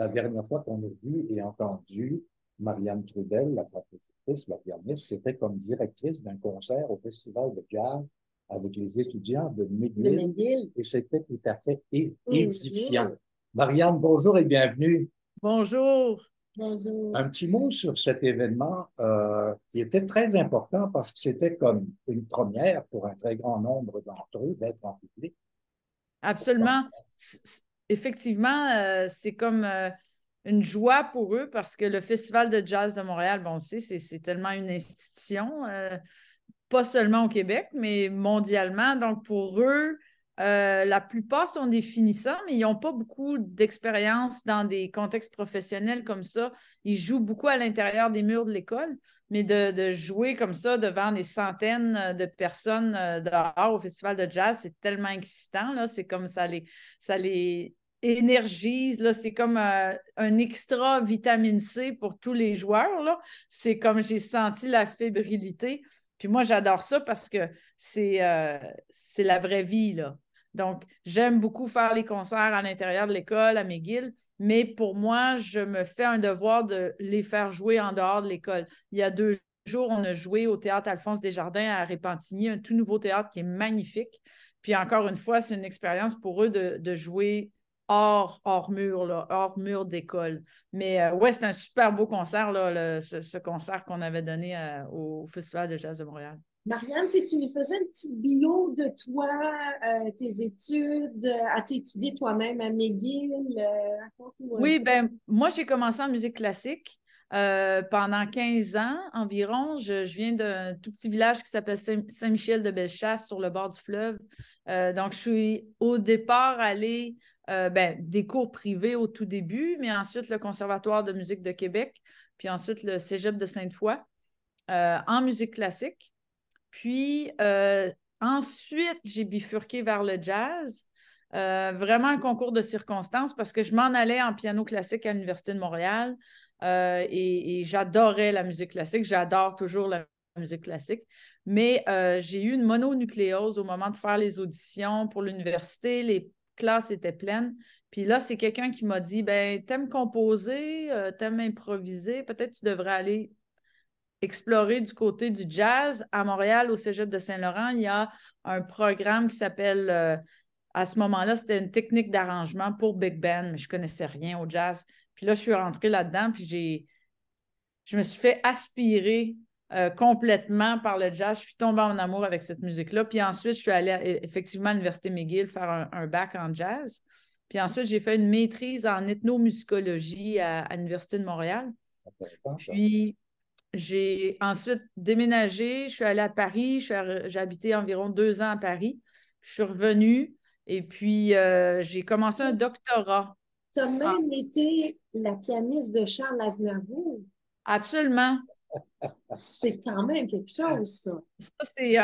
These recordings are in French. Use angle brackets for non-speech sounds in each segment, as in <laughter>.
La dernière fois qu'on a vu et entendu Marianne Trudel, la professeure, la pianiste, c'était comme directrice d'un concert au Festival de jazz avec les étudiants de McGill. Et c'était tout à fait mm-hmm. édifiant. Marianne, bonjour et bienvenue. Bonjour. Bonjour. Un petit mot sur cet événement euh, qui était très important parce que c'était comme une première pour un très grand nombre d'entre eux d'être en public. Absolument effectivement, euh, c'est comme euh, une joie pour eux parce que le Festival de jazz de Montréal, bon, c'est tellement une institution, euh, pas seulement au Québec, mais mondialement. Donc, pour eux, la plupart sont des finissants, mais ils n'ont pas beaucoup d'expérience dans des contextes professionnels comme ça. Ils jouent beaucoup à l'intérieur des murs de l'école, mais de, jouer comme ça devant des centaines de personnes dehors au festival de jazz, c'est tellement excitant. C'est comme ça les, ça les énergise. C'est comme euh, un extra vitamine C pour tous les joueurs. C'est comme j'ai senti la fébrilité. Puis moi, j'adore ça parce que euh, c'est la vraie vie. Là. Donc, j'aime beaucoup faire les concerts à l'intérieur de l'école, à McGill, mais pour moi, je me fais un devoir de les faire jouer en dehors de l'école. Il y a deux jours, on a joué au théâtre Alphonse Desjardins à Répentigny, un tout nouveau théâtre qui est magnifique. Puis encore une fois, c'est une expérience pour eux de, de jouer hors, mur, hors mur d'école. Mais oui, euh, ouais, c'est un super beau concert, ce, concert qu'on avait donné euh, au Festival de jazz de Montréal. Marianne, si tu nous faisais une petite bio de toi, euh, tes études, as-tu étudié toi-même à McGill? oui, ben moi, j'ai commencé en musique classique. pendant 15 ans environ, je, viens d'un tout petit village qui s'appelle Saint-Michel de Bellechasse sur le bord du fleuve. donc, je suis au départ allée euh, ben, des cours privés au tout début, mais ensuite le Conservatoire de musique de Québec, puis ensuite le Cégep de Sainte-Foy euh, en musique classique. Puis euh, ensuite, j'ai bifurqué vers le jazz. vraiment un concours de circonstances parce que je m'en allais en piano classique à l'Université de Montréal et, j'adorais la musique classique. J'adore toujours la musique classique. Mais j'ai eu une mononucléose au moment de faire les auditions pour l'université, les classe était pleine. Puis là, c'est quelqu'un qui m'a dit ben, t'aimes composer, euh, t'aimes improviser, peut-être tu devrais aller explorer du côté du jazz. À Montréal, au cégep de Saint-Laurent, il y a un programme qui s'appelle. Euh, à ce moment-là, c'était une technique d'arrangement pour Big Band, mais je ne connaissais rien au jazz. Puis là, je suis rentrée là-dedans, puis j'ai. Je me suis fait aspirer euh, complètement par le jazz. Je suis tombée en amour avec cette musique-là. Puis ensuite, je suis allée euh, effectivement à l'Université McGill faire un, bac en jazz. Puis ensuite, j'ai fait une maîtrise en ethnomusicologie à, l'Université de Montréal. Puis j'ai ensuite déménagé, je suis allée à Paris, j'ai habité environ deux ans à Paris. Je suis revenue et puis euh, j'ai commencé un doctorat. Tu as même ah. été la pianiste de Charles Aznavour. Absolument c'est quand même quelque ah. chose, ça. Ça, c'est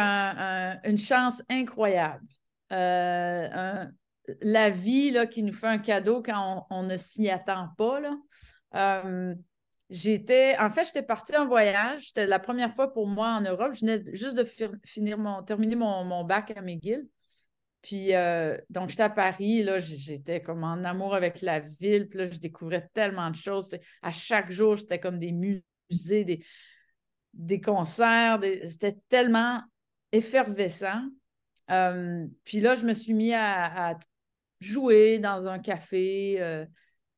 une chance incroyable. Euh, la vie qui nous fait un cadeau quand on, ne s'y attend pas. Euh, j'étais, en fait, j'étais partie en voyage. C'était la première fois pour moi en Europe. Je venais juste de finir mon, terminer mon, bac à McGill. Puis, euh, donc, j'étais à Paris, là, j'étais comme en amour avec la ville, puis là, je découvrais tellement de choses. À chaque jour, c'était comme des musées, des, des concerts, c'était tellement effervescent. Euh, puis là, je me suis mis à, jouer dans un café, euh,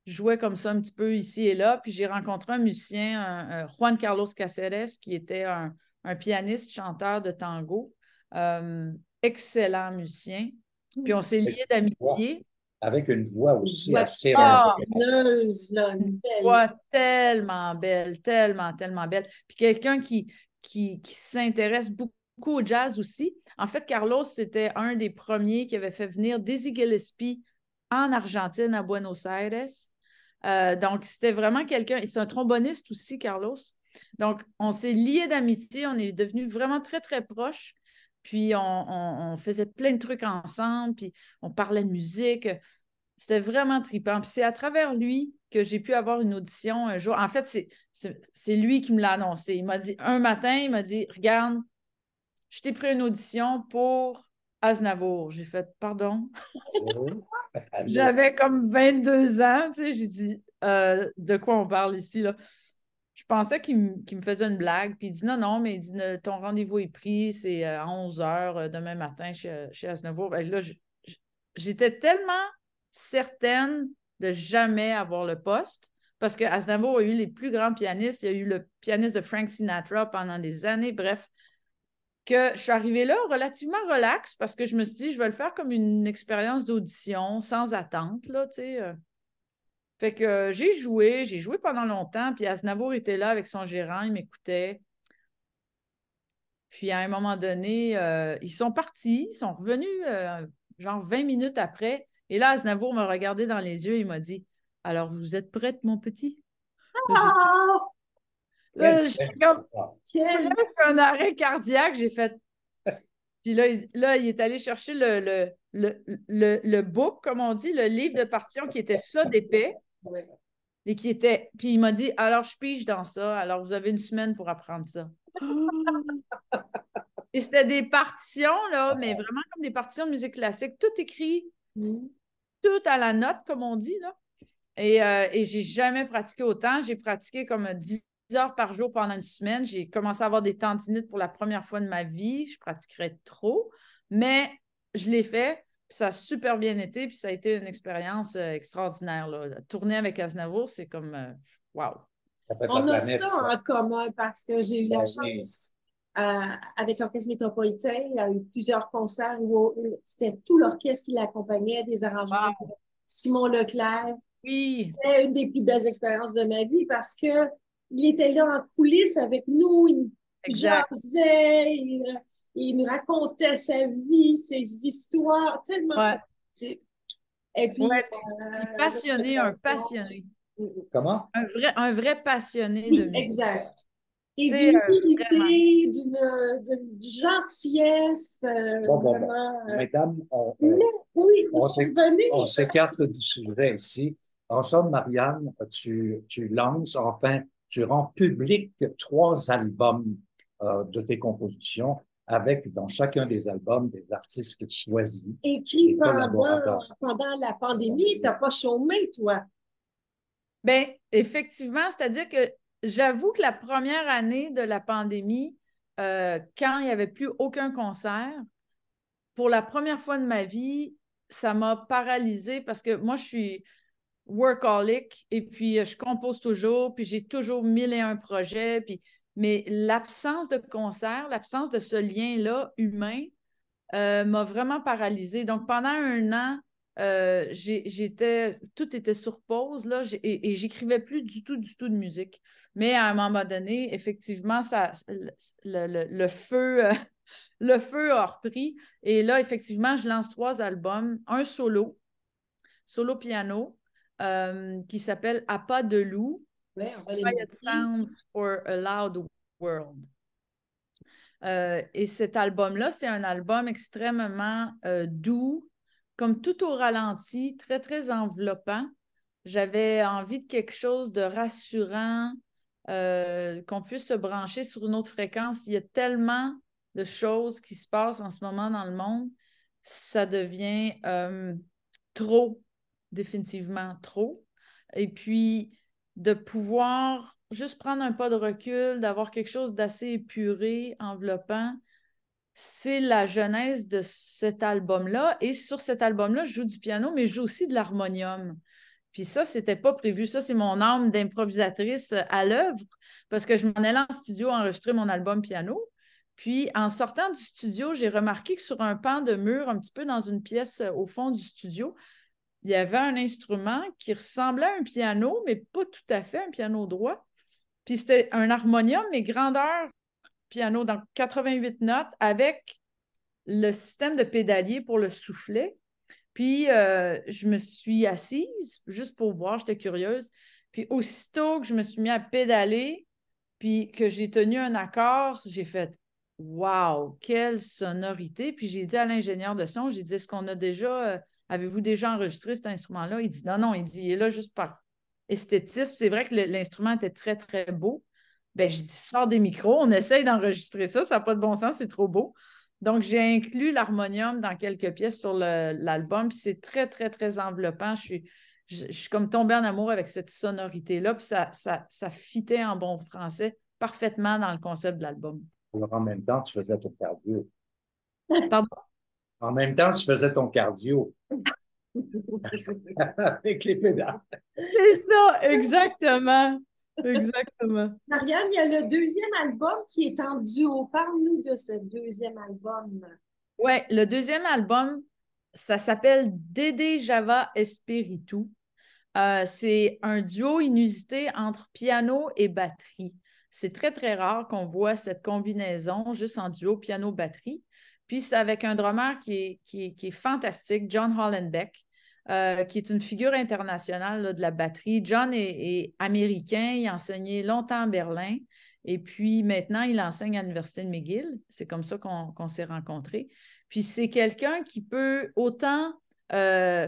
jouais comme ça un petit peu ici et là. Puis j'ai rencontré un musicien, Juan Carlos Caceres, qui était un, pianiste, chanteur de tango, euh, excellent musicien. Puis hmm. on s'est liés d'amitié avec une voix aussi assez voix tellement belle, tellement, tellement belle. Puis quelqu'un qui, qui, s'intéresse beaucoup au jazz aussi. En fait, Carlos, c'était un des premiers qui avait fait venir Dizzy Gillespie en Argentine, à Buenos Aires. Euh, donc, c'était vraiment quelqu'un, c'est un tromboniste aussi, Carlos. Donc, on s'est liés d'amitié, on est devenus vraiment très, très proches. Puis on, on, faisait plein de trucs ensemble, puis on parlait de musique. C'était vraiment trippant. Puis c'est à travers lui que j'ai pu avoir une audition un jour. En fait, c'est lui qui me l'a annoncé. Il m'a dit un matin, il m'a dit Regarde, je t'ai pris une audition pour Aznavour. J'ai fait Pardon. Oh. <laughs> <laughs> J'avais comme 22 ans. Tu sais, j'ai dit euh, De quoi on parle ici là? Je pensais qu'il me faisait une blague, puis il dit non, non, mais il dit ton rendez-vous est pris, c'est euh, à 11 h euh, demain matin chez, Aznavour. Ben, là, j'étais tellement certaine de jamais avoir le poste parce que Aznavour a eu les plus grands pianistes. Il y a eu le pianiste de Frank Sinatra pendant des années. Bref, que je suis arrivée là relativement relaxe, parce que je me suis dit, je vais le faire comme une expérience d'audition sans attente, là, euh. Fait que euh, j'ai joué, j'ai joué pendant longtemps, puis Aznavour était là avec son gérant, il m'écoutait. Puis à un moment donné, euh, ils sont partis, ils sont revenus genre 20 minutes après, et là, Aznavour m'a regardé dans les yeux et m'a dit Alors, vous êtes prête, mon petit ah là, euh, comme, là, un arrêt cardiaque, j'ai fait. <laughs> Puis là, il, là, il est allé chercher le, le, le, book, comme on dit, le livre de partition qui était ça d'épais. Et qui était. Puis il m'a dit Alors, je pige dans ça. Alors, vous avez une semaine pour apprendre ça. <laughs> et c'était des partitions, là, ah. mais vraiment comme des partitions de musique classique, tout écrit. Mmh tout à la note, comme on dit. Et, je euh, et j'ai jamais pratiqué autant. J'ai pratiqué comme 10 heures par jour pendant une semaine. J'ai commencé à avoir des tendinites pour la première fois de ma vie. Je pratiquerais trop, mais je l'ai fait. ça a super bien été, puis ça a été une expérience euh, extraordinaire. Tourner avec Aznavour, c'est comme waouh. Wow. On a ça en commun parce que j'ai eu la ben chance avec l'Orchestre métropolitain. Il y a eu plusieurs concerts où euh, c'était tout l'orchestre qui l'accompagnait, des arrangements. Simon Leclerc. Oui. C'était une des plus belles expériences de ma vie parce que il était là en coulisses avec nous. Il il, nous racontait sa vie, ses histoires, tellement ouais. Et euh, passionné, un passionné. Mm, mm. Comment? Un vrai, passionné de musique. Exact et d'une euh, humilité, euh, d'une gentillesse. bon. Mesdames, on, s'écarte du sujet ici. En somme, Marianne, tu, tu lances, enfin, tu rends public trois albums euh, de tes compositions avec dans chacun des albums des artistes que tu choisis. Et pendant, la pandémie, tu n'as pas chômé, toi? Bien, effectivement, c'est-à-dire que j'avoue que la première année de la pandémie, euh, quand il n'y avait plus aucun concert, pour la première fois de ma vie, ça m'a paralysée parce que moi, je suis workaholic et puis euh, je compose toujours, puis j'ai toujours mille et un projets. Puis... Mais l'absence de concert, l'absence de ce lien-là humain euh, m'a vraiment paralysée. Donc pendant un an, euh, j'étais, tout était sur pause là, et, j'écrivais plus du tout, du tout de musique. Mais à un moment donné, effectivement, ça, le, feu, euh, <laughs> le feu a repris. Et là, effectivement, je lance trois albums, un solo, solo piano, euh, qui s'appelle À pas de loup. Quiet Sounds for a Loud World. et cet album-là, c'est un album extrêmement doux, comme tout au ralenti, très, très enveloppant. J'avais envie de quelque chose de rassurant, euh, qu'on puisse se brancher sur une autre fréquence. Il y a tellement de choses qui se passent en ce moment dans le monde, ça devient euh, trop, définitivement trop. Et puis, de pouvoir juste prendre un pas de recul, d'avoir quelque chose d'assez épuré, enveloppant, c'est la genèse de cet album-là. Et sur cet album-là, je joue du piano, mais je joue aussi de l'harmonium. Puis ça, c'était pas prévu. Ça, c'est mon âme d'improvisatrice euh, à l'œuvre parce que je m'en allais en studio enregistrer mon album piano. Puis en sortant du studio, j'ai remarqué que sur un pan de mur, un petit peu dans une pièce euh, au fond du studio, il y avait un instrument qui ressemblait à un piano, mais pas tout à fait un piano droit. Puis c'était un harmonium, mais grandeur piano dans 88 notes avec le système de pédalier pour le soufflet. Puis euh, je me suis assise juste pour voir, j'étais curieuse. Puis aussitôt que je me suis mise à pédaler, puis que j'ai tenu un accord, j'ai fait Wow, quelle sonorité! Puis j'ai dit à l'ingénieur de son, j'ai dit Est-ce qu'on a déjà, euh, avez-vous déjà enregistré cet instrument-là? Il dit Non, non, il dit Il est là juste par esthétisme. C'est vrai que l'instrument était très, très beau ben, je sors des micros, on essaye d'enregistrer ça, ça n'a pas de bon sens, c'est trop beau. Donc, j'ai inclus l'harmonium dans quelques pièces sur l'album, c'est très, très, très enveloppant. Je suis, je, suis comme tombée en amour avec cette sonorité-là, puis ça, ça, ça fitait en bon français parfaitement dans le concept de l'album. Alors, en même temps, tu faisais ton cardio. Pardon? En même temps, tu faisais ton cardio. <laughs> Avec les pédales. C'est ça, exactement. Exactement. Marianne, il y a le deuxième album qui est en duo. Parle-nous de ce deuxième album. Oui, le deuxième album, ça s'appelle Dédé Java Espiritu. Euh, c'est un duo inusité entre piano et batterie. C'est très, très rare qu'on voit cette combinaison juste en duo piano-batterie. Puis c'est avec un drummer qui est, qui qui est fantastique, John Hollenbeck, euh, qui est une figure internationale de la batterie. John est, américain, il a enseigné longtemps à Berlin et puis maintenant il enseigne à l'Université de McGill. C'est comme ça qu'on s'est rencontrés. Puis c'est quelqu'un qui peut autant à euh,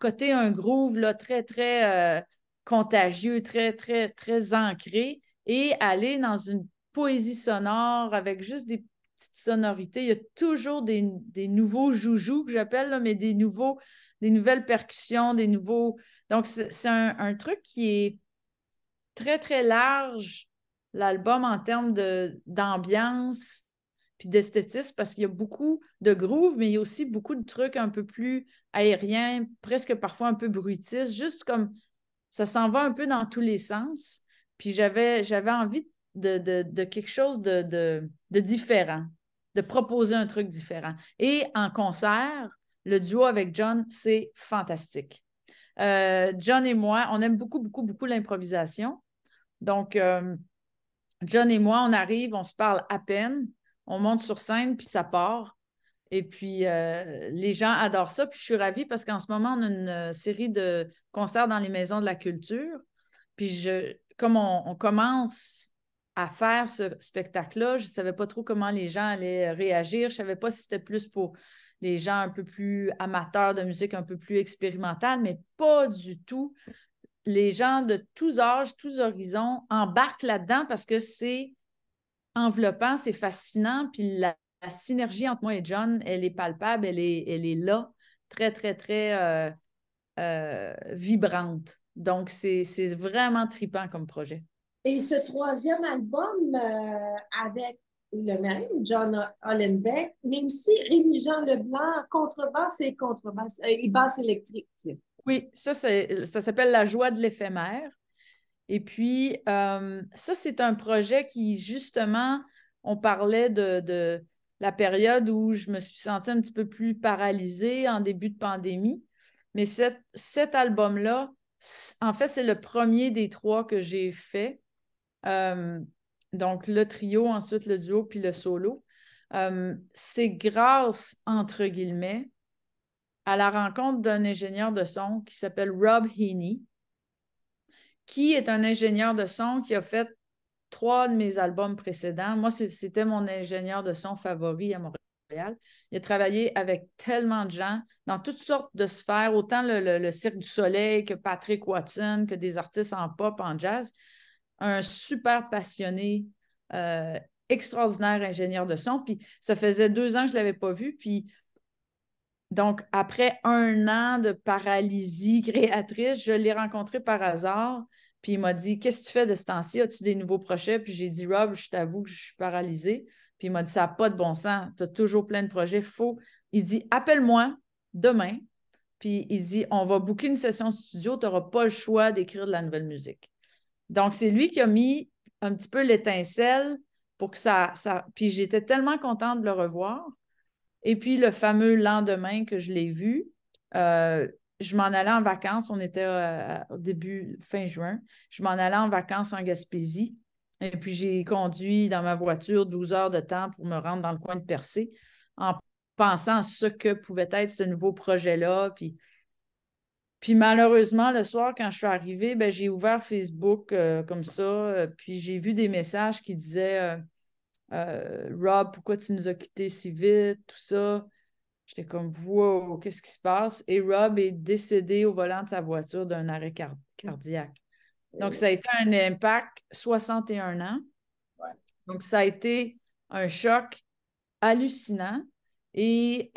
côté un groove très, très euh, contagieux, très, très, très ancré et aller dans une poésie sonore avec juste des petites sonorités. Il y a toujours des, des nouveaux joujoux que j'appelle, mais des nouveaux des nouvelles percussions, des nouveaux. Donc, c'est un, truc qui est très, très large, l'album, en termes d'ambiance puis d'esthétisme, parce qu'il y a beaucoup de groove, mais il y a aussi beaucoup de trucs un peu plus aériens, presque parfois un peu bruitistes, juste comme ça s'en va un peu dans tous les sens. Puis j'avais, j'avais envie de, quelque chose de différent, de proposer un truc différent. Et en concert, le duo avec John, c'est fantastique. Euh, John et moi, on aime beaucoup, beaucoup, beaucoup l'improvisation. Donc, euh, John et moi, on arrive, on se parle à peine, on monte sur scène, puis ça part. Et puis, euh, les gens adorent ça. Puis, je suis ravie parce qu'en ce moment, on a une série de concerts dans les maisons de la culture. Puis, je, comme on, on commence à faire ce spectacle-là, je ne savais pas trop comment les gens allaient réagir. Je ne savais pas si c'était plus pour les gens un peu plus amateurs de musique, un peu plus expérimentale, mais pas du tout. Les gens de tous âges, tous horizons embarquent là-dedans parce que c'est enveloppant, c'est fascinant, puis la, synergie entre moi et John, elle est palpable, elle est, elle est là, très, très, très euh, euh, vibrante. Donc, c'est vraiment tripant comme projet. Et ce troisième album euh, avec le même, John Hollenbeck, mais aussi Rémi-Jean Leblanc, contrebasse et contrebasse euh, et basse électrique. Oui, ça, ça s'appelle La joie de l'éphémère. Et puis, euh, ça, c'est un projet qui, justement, on parlait de, la période où je me suis sentie un petit peu plus paralysée en début de pandémie. Mais cet, album-là, en fait, c'est le premier des trois que j'ai fait. Euh, donc le trio, ensuite le duo, puis le solo. Euh, c'est grâce, entre guillemets, à la rencontre d'un ingénieur de son qui s'appelle Rob Heaney, qui est un ingénieur de son qui a fait trois de mes albums précédents. Moi, c'était mon ingénieur de son favori à Montréal. Il a travaillé avec tellement de gens dans toutes sortes de sphères, autant le, le Cirque du Soleil que Patrick Watson, que des artistes en pop, en jazz un super passionné, euh, extraordinaire ingénieur de son. Puis ça faisait deux ans que je ne l'avais pas vu. Puis donc, après un an de paralysie <laughs> créatrice, je l'ai rencontré par hasard. Puis il m'a dit Qu'est-ce que tu fais de ce temps-ci As-tu des nouveaux projets Puis j'ai dit Rob, je t'avoue que je suis paralysée. Puis il m'a dit Ça n'a pas de bon sens. Tu as toujours plein de projets. Faux. Il dit Appelle-moi demain. Puis il dit On va booker une session studio. Tu n'auras pas le choix d'écrire de la nouvelle musique. Donc, c'est lui qui a mis un petit peu l'étincelle pour que ça, ça... Puis j'étais tellement contente de le revoir. Et puis, le fameux lendemain que je l'ai vu, euh, je m'en allais en vacances. On était euh, au début, fin juin. Je m'en allais en vacances en Gaspésie. Et puis, j'ai conduit dans ma voiture 12 heures de temps pour me rendre dans le coin de Percé en pensant à ce que pouvait être ce nouveau projet-là. Puis, puis malheureusement, le soir, quand je suis arrivée, ben, j'ai ouvert Facebook euh, comme ça, euh, puis j'ai vu des messages qui disaient euh, Rob, pourquoi tu nous as quittés si vite, tout ça. J'étais comme Wow, qu'est-ce qui se passe? Et Rob est décédé au volant de sa voiture d'un arrêt cardiaque. Donc, ça a été un impact 61 ans. Donc, ça a été un choc hallucinant. Et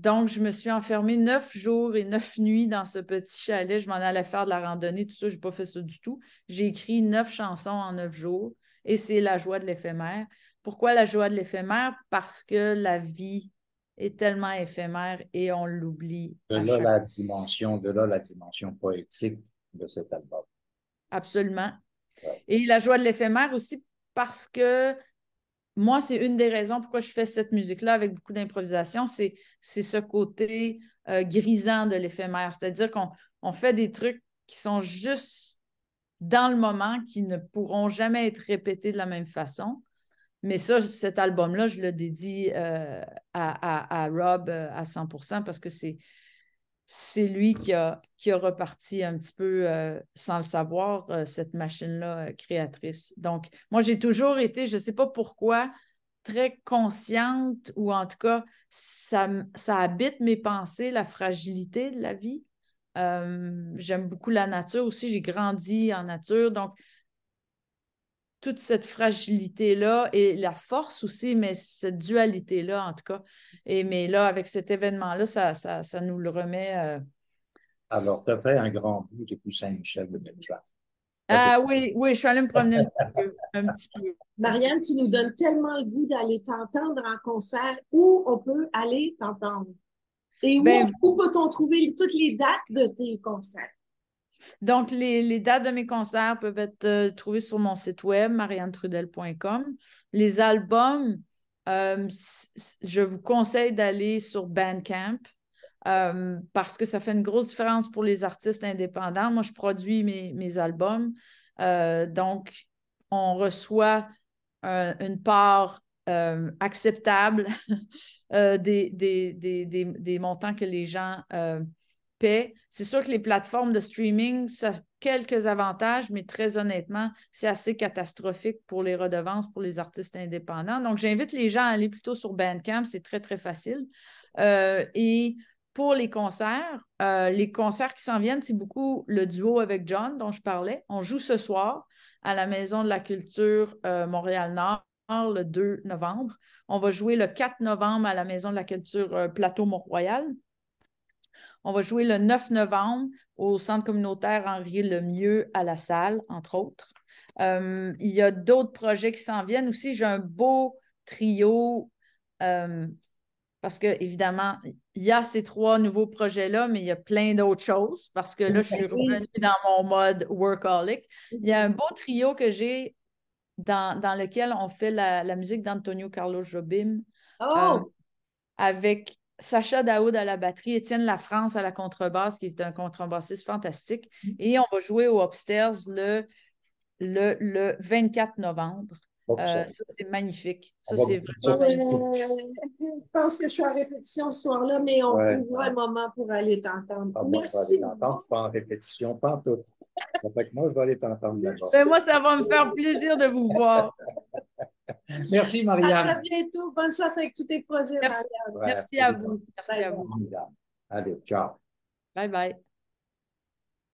donc, je me suis enfermée neuf jours et neuf nuits dans ce petit chalet. Je m'en allais faire de la randonnée, tout ça. Je n'ai pas fait ça du tout. J'ai écrit neuf chansons en neuf jours et c'est la joie de l'éphémère. Pourquoi la joie de l'éphémère? Parce que la vie est tellement éphémère et on l'oublie. De là la dimension, de là la dimension poétique de cet album. Absolument. Et la joie de l'éphémère aussi parce que moi, c'est une des raisons pourquoi je fais cette musique-là avec beaucoup d'improvisation, c'est ce côté euh, grisant de l'éphémère. C'est-à-dire qu'on fait des trucs qui sont juste dans le moment, qui ne pourront jamais être répétés de la même façon. Mais ça, cet album-là, je le dédie euh, à, Rob euh, à 100% parce que c'est c'est lui qui a, reparti un petit peu euh, sans le savoir, euh, cette machine-là euh, créatrice. Donc, moi, j'ai toujours été, je ne sais pas pourquoi, très consciente, ou en tout cas, ça, ça habite mes pensées, la fragilité de la vie. J'aime beaucoup la nature aussi, j'ai grandi en nature, donc toute cette fragilité-là et la force aussi, mais cette dualité-là, en tout cas. Et, mais là, avec cet événement-là, ça, ça, nous le remet. Euh, Alors, tu as fait un grand bout de Saint-Michel de Bellechasse. Ah oui, oui, je suis allée me promener un petit, peu, Marianne, tu nous donnes tellement le goût d'aller t'entendre en concert. Où on peut aller t'entendre? Et où ben, peut-on trouver toutes les dates de tes concerts? Donc, les, dates de mes concerts peuvent être euh, trouvées sur mon site web, mariantrudel.com. Les albums, euh, je vous conseille d'aller sur Bandcamp euh, parce que ça fait une grosse différence pour les artistes indépendants. Moi, je produis mes, albums. donc, on reçoit une part acceptable <laughs> des, des, des, montants que les gens c'est sûr que les plateformes de streaming, ça a quelques avantages, mais très honnêtement, c'est assez catastrophique pour les redevances, pour les artistes indépendants. Donc, j'invite les gens à aller plutôt sur Bandcamp, c'est très, très facile. Euh, et pour les concerts, euh, les concerts qui s'en viennent, c'est beaucoup le duo avec John dont je parlais. On joue ce soir à la Maison de la Culture euh, Montréal-Nord le 2 novembre. On va jouer le 4 novembre à la Maison de la Culture Plateau Mont-Royal. On va jouer le 9 novembre au Centre communautaire henri Mieux à la salle, entre autres. Euh, il y a d'autres projets qui s'en viennent aussi. J'ai un beau trio euh, parce que, évidemment, il y a ces trois nouveaux projets-là, mais il y a plein d'autres choses parce que là, je suis revenue dans mon mode workaholic. Il y a un beau trio que j'ai dans, lequel on fait la, musique d'Antonio Carlos Jobim. Oh! Euh, avec Sacha Daoud à la batterie, Étienne Lafrance à la contrebasse, qui est un contrebassiste fantastique. Mm. Et on va jouer au Upstairs le, le, 24 novembre. Euh, ça, c'est magnifique. Ça, c'est Je pense que je suis en répétition ce soir-là, mais on ouais. un moment pour aller t'entendre. Ah, Merci. je pas en répétition, pas en Donc moi, je vais aller t'entendre d'abord. Ben, moi, ça va me faire plaisir de vous voir. <laughs> <laughs> Merci, Marianne. À très bientôt. Bonne chance avec tous tes projets, Merci. à, vous. Merci à vous. Merci Allez, ciao. Bye bye.